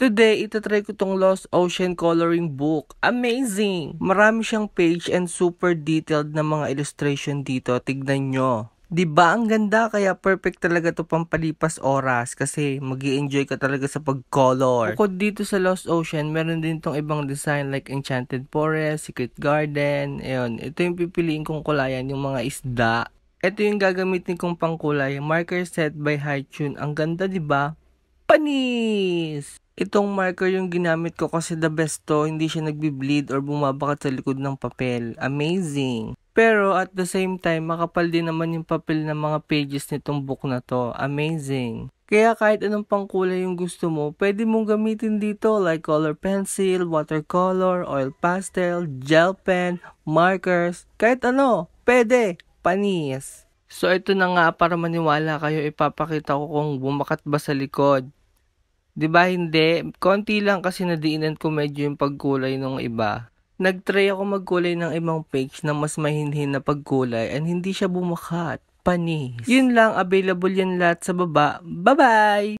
Today, itatry ko tong Lost Ocean Coloring Book. Amazing! Marami siyang page and super detailed na mga illustration dito. Tignan nyo. 'Di ba ang ganda kaya perfect talaga 'to pampalipas oras kasi magi-enjoy ka talaga sa pag-color. Bukod dito sa Lost Ocean, meron din tong ibang design like Enchanted Forest, Secret Garden. Ayun, ito yung pipiliin kong kulayan yung mga isda. Ito yung gagamitin kong pangkulay, marker set by Hightune. Ang ganda, 'di ba? panis! Itong marker yung ginamit ko kasi the best to, hindi siya nagbi-bleed or bumabakat sa likod ng papel. Amazing! Pero at the same time, makapal din naman yung papel ng mga pages nitong book na to. Amazing! Kaya kahit anong pangkulay yung gusto mo, pwede mong gamitin dito like color pencil, watercolor, oil pastel, gel pen, markers, kahit ano, pwede, panis. So ito na nga para maniwala kayo ipapakita ko kung bumakat ba sa likod. 'Di ba hindi? Konti lang kasi nadiinan ko medyo yung pagkulay ng iba. Nagtry ako magkulay ng ibang page na mas mahinhin na pagkulay and hindi siya bumakat. Panis. Yun lang, available yan lahat sa baba. Bye-bye!